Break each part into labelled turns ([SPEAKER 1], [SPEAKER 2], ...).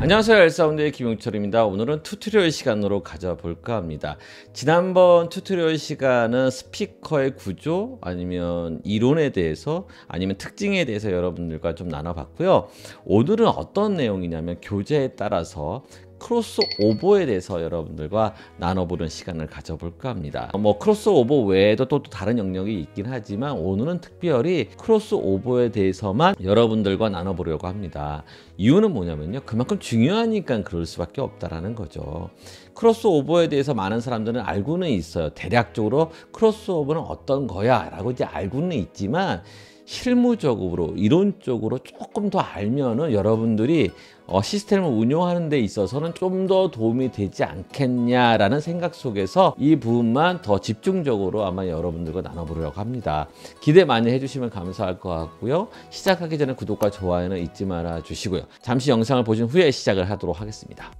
[SPEAKER 1] 안녕하세요 엘사운드의 김용철입니다 오늘은 튜토리얼 시간으로 가져볼까 합니다 지난번 튜토리얼 시간은 스피커의 구조 아니면 이론에 대해서 아니면 특징에 대해서 여러분들과 좀 나눠봤고요 오늘은 어떤 내용이냐면 교재에 따라서 크로스오버에 대해서 여러분들과 나눠보는 시간을 가져볼까 합니다. 뭐 크로스오버 외에도 또 다른 영역이 있긴 하지만 오늘은 특별히 크로스오버에 대해서만 여러분들과 나눠보려고 합니다. 이유는 뭐냐면요. 그만큼 중요하니까 그럴 수밖에 없다라는 거죠. 크로스오버에 대해서 많은 사람들은 알고는 있어요. 대략적으로 크로스오버는 어떤 거야 라고 이제 알고는 있지만 실무적으로 이론적으로 조금 더 알면은 여러분들이 어, 시스템을 운영하는데 있어서는 좀 더 도움이 되지 않겠냐라는 생각 속에서 이 부분만 더 집중적으로 아마 여러분들과 나눠보려고 합니다. 기대 많이 해주시면 감사할 것 같고요. 시작하기 전에 구독과 좋아요는 잊지 말아 주시고요. 잠시 영상을 보신 후에 시작을 하도록 하겠습니다.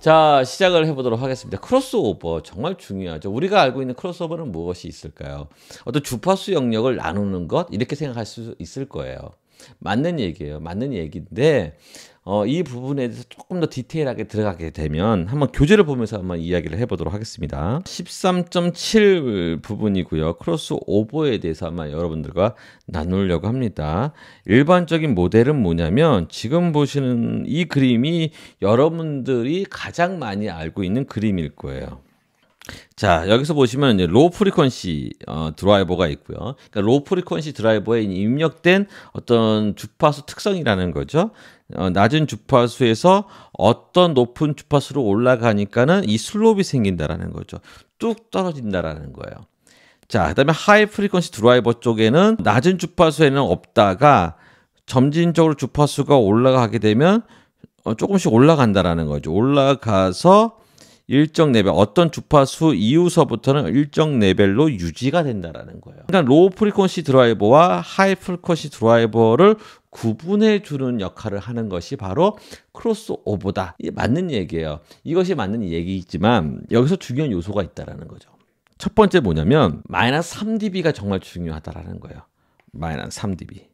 [SPEAKER 1] 자, 시작을 해보도록 하겠습니다. 크로스오버 정말 중요하죠. 우리가 알고 있는 크로스오버는 무엇이 있을까요? 어떤 주파수 영역을 나누는 것 이렇게 생각할 수 있을 거예요. 맞는 얘기예요. 맞는 얘기인데 어, 이 부분에 대해서 조금 더 디테일하게 들어가게 되면 한번 교재를 보면서 한번 이야기를 해보도록 하겠습니다. 13.7 부분이고요. 크로스오버에 대해서 아마 여러분들과 나누려고 합니다. 일반적인 모델은 뭐냐면 지금 보시는 이 그림이 여러분들이 가장 많이 알고 있는 그림일 거예요. 자, 여기서 보시면 이제 로우 프리퀀시 어, 드라이버가 있고요. 그러니까 로우 프리퀀시 드라이버에 입력된 어떤 주파수 특성이라는 거죠. 어, 낮은 주파수에서 어떤 높은 주파수로 올라가니까는 이 슬롭이 생긴다라는 거죠. 뚝 떨어진다라는 거예요. 자, 그다음에 하이 프리퀀시 드라이버 쪽에는 낮은 주파수에는 없다가 점진적으로 주파수가 올라가게 되면 어, 조금씩 올라간다라는 거죠. 올라가서 일정 레벨 어떤 주파수 이후서부터는 일정 레벨로 유지가 된다라는 거예요. 그러니까 로우 프리퀀시 드라이버와 하이 프리퀀시 드라이버를 구분해 주는 역할을 하는 것이 바로 크로스오버다. 이게 맞는 얘기예요. 이것이 맞는 얘기이지만 여기서 중요한 요소가 있다라는 거죠. 첫 번째 뭐냐면 마이너스 3dB가 정말 중요하다라는 거예요. 마이너스 3dB.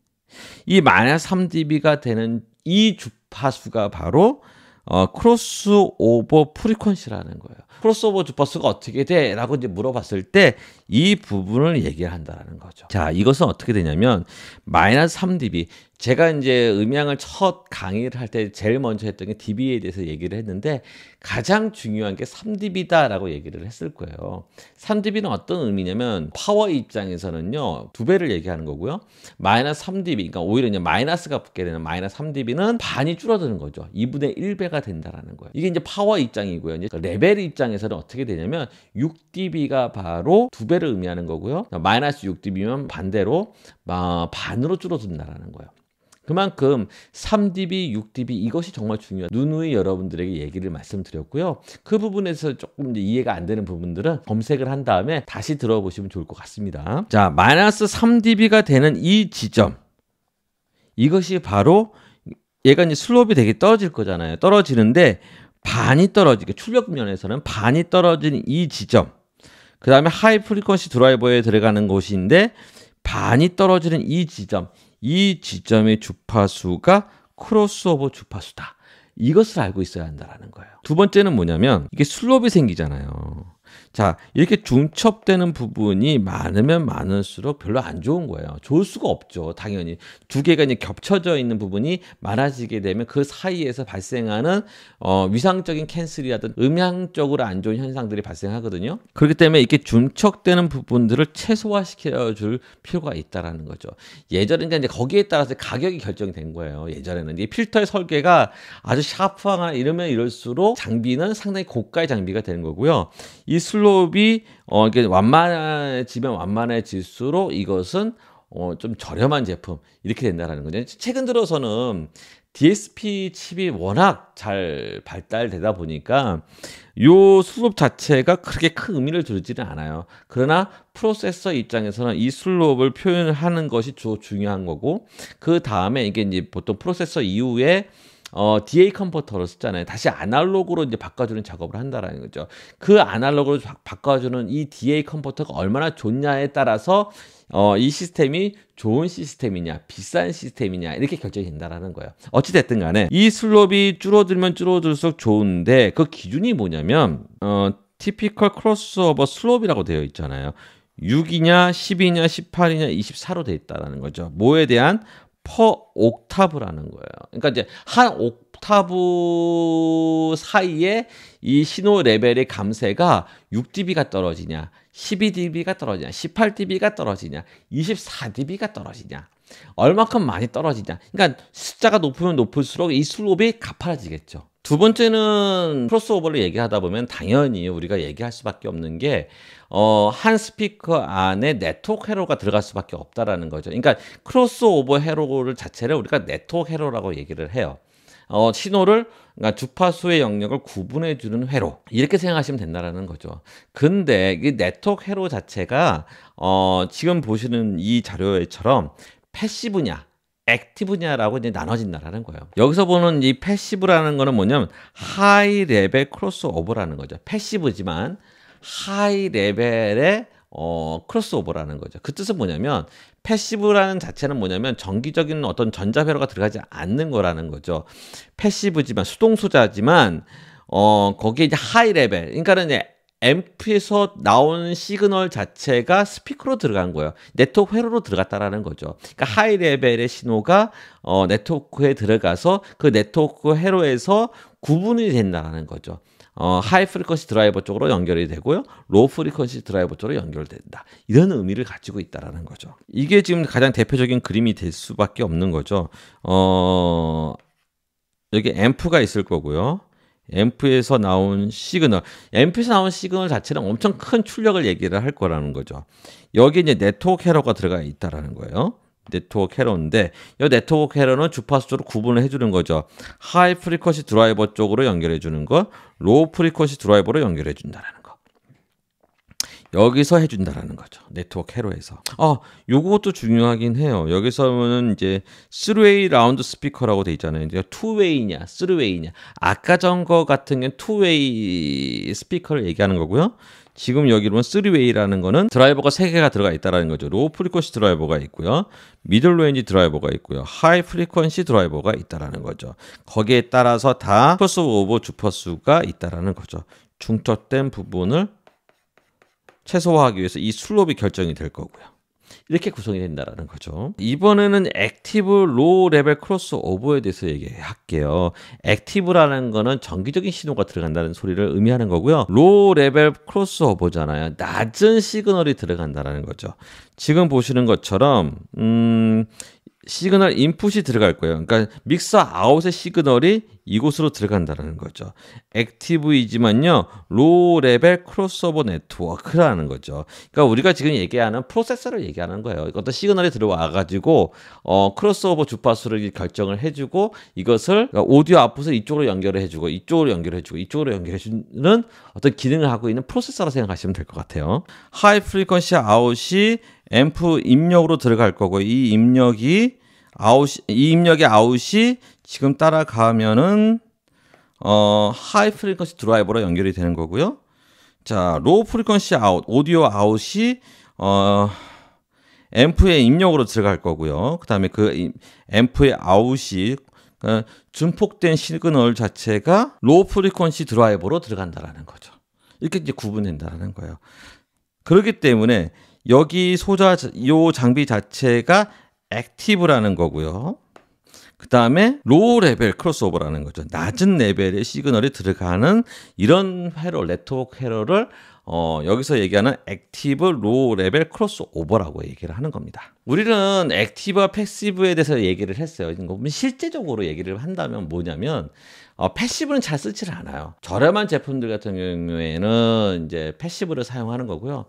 [SPEAKER 1] 이 마이너스 3dB가 되는 이 주파수가 바로 어, 크로스오버 프리퀀시라는 거예요. 크로스오버 주파수가 어떻게 돼? 라고 이제 물어봤을 때 이 부분을 얘기를 한다라는 거죠. 자, 이것은 어떻게 되냐면 마이너스 3dB 제가 이제 음향을 첫 강의를 할 때 제일 먼저 했던 게 DB에 대해서 얘기를 했는데 가장 중요한 게 3DB다라고 얘기를 했을 거예요. 3DB는 어떤 의미냐면 파워 입장에서는요 두 배를 얘기하는 거고요. 마이너스 3DB, 그러니까 오히려 이제 마이너스가 붙게 되는 마이너스 3DB는 반이 줄어드는 거죠. 2분의 1배가 된다라는 거예요. 이게 이제 파워 입장이고요. 이제 그러니까 레벨 입장에서는 어떻게 되냐면 6DB가 바로 두 배를 의미하는 거고요. 그러니까 마이너스 6DB면 반대로 어, 반으로 줄어든다라는 거예요. 그만큼 3dB, 6dB 이것이 정말 중요한 누누이 여러분들에게 얘기를 말씀드렸고요. 그 부분에서 조금 이해가 안 되는 부분들은 검색을 한 다음에 다시 들어보시면 좋을 것 같습니다. 자, 마이너스 3dB가 되는 이 지점 이것이 바로 얘가 이제 슬롭이 되게 떨어질 거잖아요. 떨어지는데 반이 떨어지게 그러니까 출력 면에서는 반이 떨어진 이 지점 그 다음에 하이 프리퀀시 드라이버에 들어가는 곳인데 반이 떨어지는 이 지점 이 지점의 주파수가 크로스오버 주파수다. 이것을 알고 있어야 한다라는 거예요. 두 번째는 뭐냐면 이게 슬롭이 생기잖아요. 자, 이렇게 중첩되는 부분이 많으면 많을수록 별로 안 좋은 거예요. 좋을 수가 없죠. 당연히. 두 개가 이제 겹쳐져 있는 부분이 많아지게 되면 그 사이에서 발생하는 어, 위상적인 캔슬이라든 음향적으로 안 좋은 현상들이 발생하거든요. 그렇기 때문에 이렇게 중첩되는 부분들을 최소화시켜 줄 필요가 있다라는 거죠. 예전에 이제 거기에 따라서 가격이 결정된 이 거예요. 예전에는 이 필터의 설계가 아주 샤프하거나 이러면 이럴수록 장비는 상당히 고가의 장비가 되는 거고요. 이 슬로 슬롭이 어, 이게 완만해지면 완만해질수록 이것은 어, 좀 저렴한 제품 이렇게 된다라는 거죠. 최근 들어서는 DSP 칩이 워낙 잘 발달되다 보니까 요 슬롭 자체가 그렇게 큰 의미를 두지는 않아요. 그러나 프로세서 입장에서는 이 슬롭을 표현하는 것이 주 중요한 거고 그 다음에 이게 이제 보통 프로세서 이후에 어, DA 컨버터로쓰잖아요 다시 아날로그로 이제 바꿔주는 작업을 한다라는 거죠. 그 아날로그로 바꿔주는 이 DA 컨버터가 얼마나 좋냐에 따라서 어, 이 시스템이 좋은 시스템이냐, 비싼 시스템이냐, 이렇게 결정이 된다라는 거예요. 어찌됐든 간에, 이 슬롭이 줄어들면 줄어들수록 좋은데, 그 기준이 뭐냐면, 어, 티피컬 크로스오버 슬롭이라고 되어 있잖아요. 6이냐, 10이냐, 18이냐, 24로 되어 있다라는 거죠. 뭐에 대한 퍼 옥타브라는 거예요. 그러니까 이제 한 옥타브 사이에 이 신호 레벨의 감세가 6dB가 떨어지냐, 12dB가 떨어지냐, 18dB가 떨어지냐, 24dB가 떨어지냐. 얼마큼 많이 떨어지냐. 그러니까 숫자가 높으면 높을수록 이 슬롭이 가파라지겠죠. 두 번째는 크로스오버를 얘기하다 보면 당연히 우리가 얘기할 수밖에 없는 게, 어, 한 스피커 안에 네트워크 회로가 들어갈 수밖에 없다라는 거죠. 그러니까 크로스오버 회로를 자체를 우리가 네트워크 회로라고 얘기를 해요. 어, 신호를 그러니까 주파수의 영역을 구분해 주는 회로 이렇게 생각하시면 된다라는 거죠. 근데 이 네트워크 회로 자체가 어, 지금 보시는 이 자료처럼 패시브냐, 액티브냐라고 이제 나눠진다라는 거예요. 여기서 보는 이 패시브라는 거는 뭐냐면 하이 레벨 크로스오버라는 거죠. 패시브지만 하이 레벨의 어, 크로스오버라는 거죠. 그 뜻은 뭐냐면 패시브라는 자체는 뭐냐면 정기적인 어떤 전자회로가 들어가지 않는 거라는 거죠. 패시브지만 수동소자지만 어, 거기에 이제 하이 레벨, 그러니까는 이제 앰프에서 나온 시그널 자체가 스피커로 들어간 거예요. 네트워크 회로로 들어갔다라는 거죠. 그러니까 하이 레벨의 신호가 어, 네트워크에 들어가서 그 네트워크 회로에서 구분이 된다는 라 거죠. 어, 하이 프리퀀시 드라이버 쪽으로 연결이 되고요. 로우 프리퀀시 드라이버 쪽으로 연결된다. 이런 의미를 가지고 있다라는 거죠. 이게 지금 가장 대표적인 그림이 될 수밖에 없는 거죠. 어, 여기 앰프가 있을 거고요. 앰프에서 나온 시그널, 앰프에서 나온 시그널 자체는 엄청 큰 출력을 얘기를 할 거라는 거죠. 여기 이제 네트워크 캐러가 들어가 있다라는 거예요. 네트워크 캐러인데 이 네트워크 캐러는 주파수로 구분을 해주는 거죠. 하이 프리퀀시 드라이버 쪽으로 연결해 주는 거, 로우 프리퀀시 드라이버로 연결해 준다라는 거. 여기서 해준다라는 거죠. 네트워크 회로에서. 아, 요것도 중요하긴 해요. 여기서는 이제 쓰웨이 라운드 스피커라고 돼 있잖아요. 이제 투웨이냐, 쓰웨이냐. 아까 전 거 같은 게 투웨이 스피커를 얘기하는 거고요. 지금 여기로는 쓰리웨이라는 거는 드라이버가 3개가 들어가 있다라는 거죠. 로우 프리퀀시 드라이버가 있고요. 미들 로인지 드라이버가 있고요. 하이 프리퀀시 드라이버가 있다라는 거죠. 거기에 따라서 다 크로스오버 주파수가 있다라는 거죠. 중첩된 부분을 최소화하기 위해서 이슬롭이 결정이 될 거고요. 이렇게 구성이 된다라는 거죠. 이번에는 액티브 로우 레벨 크로스오버에 대해서 얘기할게요. 액티브라는 거는 정기적인 신호가 들어간다는 소리를 의미하는 거고요. 로우 레벨 크로스오버잖아요. 낮은 시그널이 들어간다라는 거죠. 지금 보시는 것처럼 음 시그널 인풋이 들어갈 거예요. 그러니까 믹서 아웃의 시그널이 이곳으로 들어간다는 거죠. 액티브이지만요, 로 레벨 크로스오버 네트워크라는 거죠. 그러니까 우리가 지금 얘기하는 프로세서를 얘기하는 거예요. 어떤 시그널이 들어와가지고, 어, 크로스오버 주파수를 결정을 해주고, 이것을 그러니까 오디오 아웃풋을 이쪽으로 연결을 해주고, 이쪽으로 연결을 해주고, 이쪽으로 연결해주는 어떤 기능을 하고 있는 프로세서라 생각하시면 될 것 같아요. 하이 프리퀀시 아웃이 앰프 입력으로 들어갈 거고 이 입력이 아웃 이 입력의 아웃이 지금 따라가면은 어 하이 프리퀀시 드라이버로 연결이 되는 거고요. 자, 로우 프리퀀시 아웃, 오디오 아웃이 어 앰프의 입력으로 들어갈 거고요. 그다음에 그 앰프의 아웃이 어, 증폭된 시그널 자체가 로우 프리퀀시 드라이버로 들어간다라는 거죠. 이렇게 이제 구분된다라는 거예요. 그렇기 때문에 여기 소자 요 장비 자체가 액티브라는 거고요. 그 다음에 로우 레벨 크로스오버라는 거죠. 낮은 레벨의 시그널이 들어가는 이런 회로, 네트워크 회로를 어, 여기서 얘기하는 액티브 로우 레벨 크로스오버라고 얘기를 하는 겁니다. 우리는 액티브와 패시브에 대해서 얘기를 했어요. 그러니까 실제적으로 얘기를 한다면 뭐냐면 어, 패시브는 잘 쓰질 않아요. 저렴한 제품들 같은 경우에는 이제 패시브를 사용하는 거고요.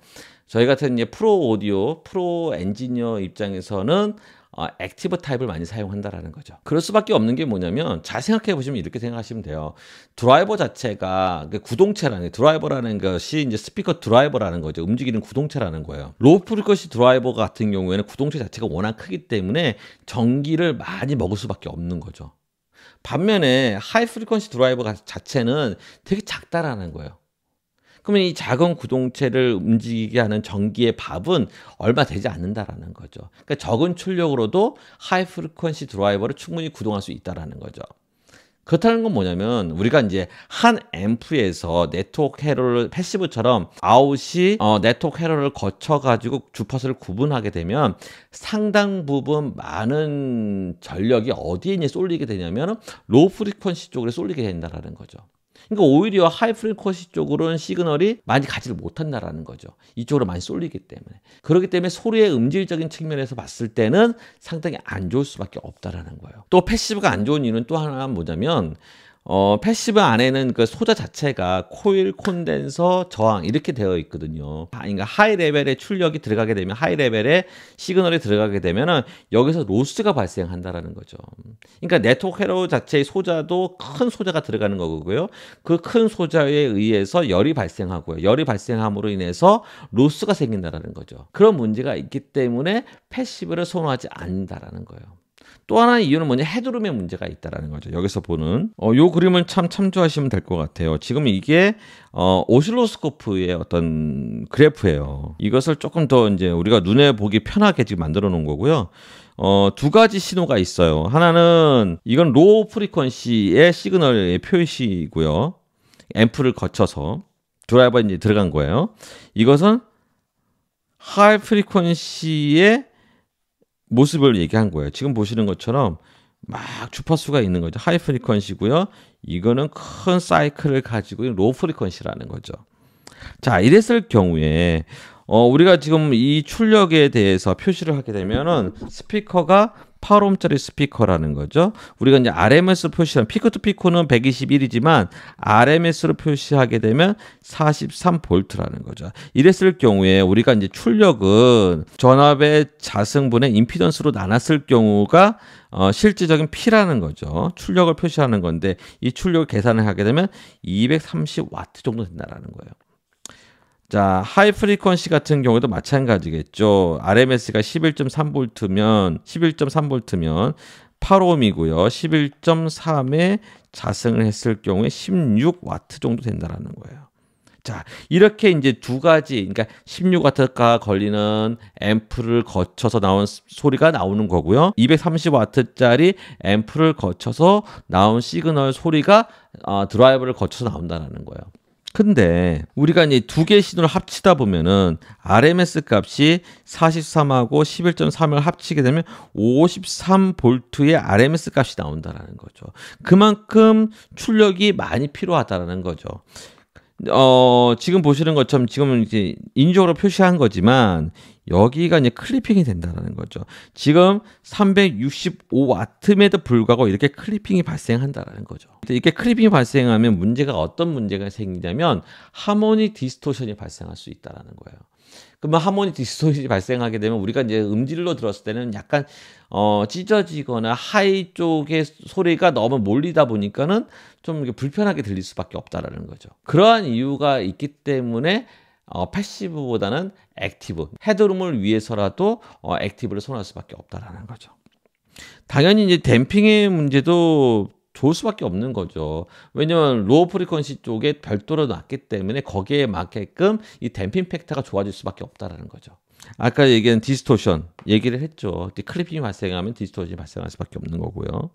[SPEAKER 1] 저희 같은 이제 프로 오디오, 프로 엔지니어 입장에서는 어, 액티브 타입을 많이 사용한다라는 거죠. 그럴 수밖에 없는 게 뭐냐면 잘 생각해 보시면 이렇게 생각하시면 돼요. 드라이버 자체가 그 구동체라는 드라이버라는 것이 이제 스피커 드라이버라는 거죠. 움직이는 구동체라는 거예요. 로프리커이 드라이버 같은 경우에는 구동체 자체가 워낙 크기 때문에 전기를 많이 먹을 수밖에 없는 거죠. 반면에 하이 프리퀀시 드라이버 자체는 되게 작다라는 거예요. 그러면 이 작은 구동체를 움직이게 하는 전기의 밥은 얼마 되지 않는다라는 거죠. 그러니까 적은 출력으로도 하이 프리퀀시 드라이버를 충분히 구동할 수 있다라는 거죠. 그렇다는 건 뭐냐면 우리가 이제 한 앰프에서 네트워크 헤로를 패시브처럼 아웃이 어, 네트워크 헤로를 거쳐 가지고 주파수를 구분하게 되면 상당 부분 많은 전력이 어디에 쏠리게 되냐면 로우 프리퀀시 쪽으로 쏠리게 된다라는 거죠. 그러니까 오히려 하이 프리퀀시 쪽으로는 시그널이 많이 가지를 못한다라는 거죠. 이쪽으로 많이 쏠리기 때문에. 그렇기 때문에 소리의 음질적인 측면에서 봤을 때는 상당히 안 좋을 수밖에 없다라는 거예요. 또 패시브가 안 좋은 이유는 또 하나 뭐냐면 어, 패시브 안에는 그 소자 자체가 코일, 콘덴서, 저항 이렇게 되어 있거든요. 그러니까 하이 레벨의 출력이 들어가게 되면 하이 레벨의 시그널이 들어가게 되면은 여기서 로스가 발생한다라는 거죠. 그러니까 네트워크 회로 자체의 소자도 큰 소자가 들어가는 거고요. 그 큰 소자에 의해서 열이 발생하고요. 열이 발생함으로 인해서 로스가 생긴다라는 거죠. 그런 문제가 있기 때문에 패시브를 선호하지 않는다라는 거예요. 또 하나의 이유는 뭐냐 헤드룸의 문제가 있다라는 거죠. 여기서 보는 어, 요 그림을 참 참조하시면 될 것 같아요. 지금 이게 어, 오실로스코프의 어떤 그래프예요. 이것을 조금 더 이제 우리가 눈에 보기 편하게 지금 만들어 놓은 거고요. 어, 두 가지 신호가 있어요. 하나는 이건 로우 프리퀀시의 시그널의 표시고요. 앰프를 거쳐서 드라이버 에 들어간 거예요. 이것은 하이 프리퀀시의 모습을 얘기한 거예요. 지금 보시는 것처럼 막 주파수가 있는 거죠. 하이 프리퀀시고요. 이거는 큰 사이클을 가지고 로우 프리퀀시라는 거죠. 자, 이랬을 경우에 어, 우리가 지금 이 출력에 대해서 표시를 하게 되면은 스피커가 8옴짜리 스피커라는 거죠. 우리가 이제 RMS로 표시한 피크 투피코는 121이지만 RMS로 표시하게 되면 43볼트라는 거죠. 이랬을 경우에 우리가 이제 출력은 전압의 자승분의 임피던스로 나눴을 경우가 어, 실질적인 P라는 거죠. 출력을 표시하는 건데 이 출력을 계산을 하게 되면 230와트 정도 된다라는 거예요. 자, 하이 프리퀀시 같은 경우도 마찬가지겠죠. RMS가 11.3V면 11.3V면 8옴이고요. 11.3에 자승을 했을 경우에 1 6 w 정도 된다라는 거예요. 자, 이렇게 이제 두 가지, 그러니까 1 6 w 가 걸리는 앰프를 거쳐서 나온 소리가 나오는 거고요. 2 3 0 w 짜리 앰프를 거쳐서 나온 시그널 소리가 어, 드라이브를 거쳐서 나온다는 라 거예요. 근데 우리가 이제 두 개의 신호를 합치다 보면은 RMS 값이 43하고 11.3을 합치게 되면 53볼트의 RMS 값이 나온다라는 거죠. 그만큼 출력이 많이 필요하다라는 거죠. 어, 지금 보시는 것처럼 지금 이제 인조로 표시한 거지만 여기가 이제 클리핑이 된다는 거죠. 지금 365와트임에도 불구하고 이렇게 클리핑이 발생한다는 거죠. 이렇게 클리핑이 발생하면 문제가 어떤 문제가 생기냐면 하모니 디스토션이 발생할 수 있다는 거예요. 그러면 하모니 디스토션이 발생하게 되면 우리가 이제 음질로 들었을 때는 약간 어 찢어지거나 하이 쪽의 소리가 너무 몰리다 보니까는 좀 불편하게 들릴 수밖에 없다라는 거죠. 그러한 이유가 있기 때문에 어, 패시브보다는 액티브, 헤드룸을 위해서라도 어, 액티브를 선호할 수밖에 없다라는 거죠. 당연히 이제 댐핑의 문제도 좋을 수밖에 없는 거죠. 왜냐면 로우 프리퀀시 쪽에 별도로 놨기 때문에 거기에 맞게끔 이 댐핑 팩터가 좋아질 수밖에 없다라는 거죠. 아까 얘기한 디스토션 얘기를 했죠. 클리핑이 발생하면 디스토션이 발생할 수밖에 없는 거고요.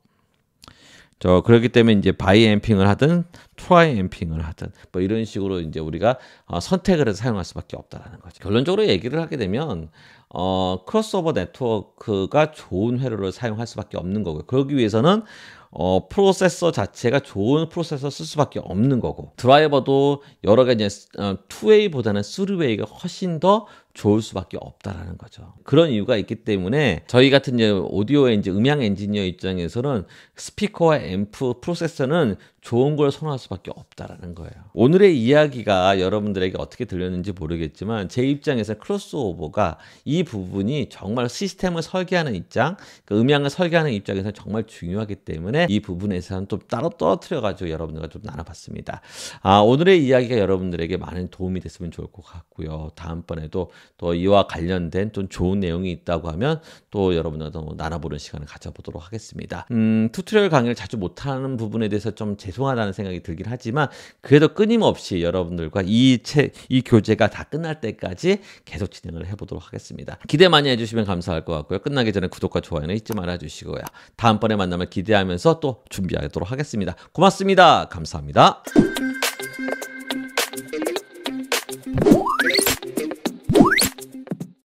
[SPEAKER 1] 저 그렇기 때문에 이제 바이 앰핑을 하든 트라이 앰핑을 하든 뭐 이런 식으로 이제 우리가 어, 선택을 해서 사용할 수밖에 없다라는 거죠. 결론적으로 얘기를 하게 되면 어, 크로스오버 네트워크가 좋은 회로를 사용할 수밖에 없는 거고요. 그러기 위해서는 어, 프로세서 자체가 좋은 프로세서 쓸 수밖에 없는 거고 드라이버도 여러 가지 어, 투웨이보다는 쓰리웨이가 훨씬 더 좋을 수밖에 없다라는 거죠. 그런 이유가 있기 때문에 저희 같은 이제 오디오 의이 음향 엔지니어 입장에서는 스피커와 앰프 프로세서는 좋은 걸 선호할 수밖에 없다라는 거예요. 오늘의 이야기가 여러분들에게 어떻게 들렸는지 모르겠지만 제 입장에서 크로스오버가 이 부분이 정말 시스템을 설계하는 입장, 그 음향을 설계하는 입장에서 정말 중요하기 때문에 이 부분에서는 좀 따로 떨어뜨려 가지고 여러분들과 좀 나눠봤습니다. 아 오늘의 이야기가 여러분들에게 많은 도움이 됐으면 좋을 것 같고요. 다음번에도 또 이와 관련된 좀 좋은 내용이 있다고 하면 또 여러분들도 뭐 나눠보는 시간을 가져보도록 하겠습니다. 음, 튜토리얼 강의를 자주 못하는 부분에 대해서 좀 죄송하다는 생각이 들긴 하지만 그래도 끊임없이 여러분들과 이 책, 이 교재가 다 끝날 때까지 계속 진행을 해보도록 하겠습니다. 기대 많이 해주시면 감사할 것 같고요. 끝나기 전에 구독과 좋아요는 잊지 말아주시고요. 다음번에 만나면 기대하면서 또 준비하도록 하겠습니다. 고맙습니다. 감사합니다.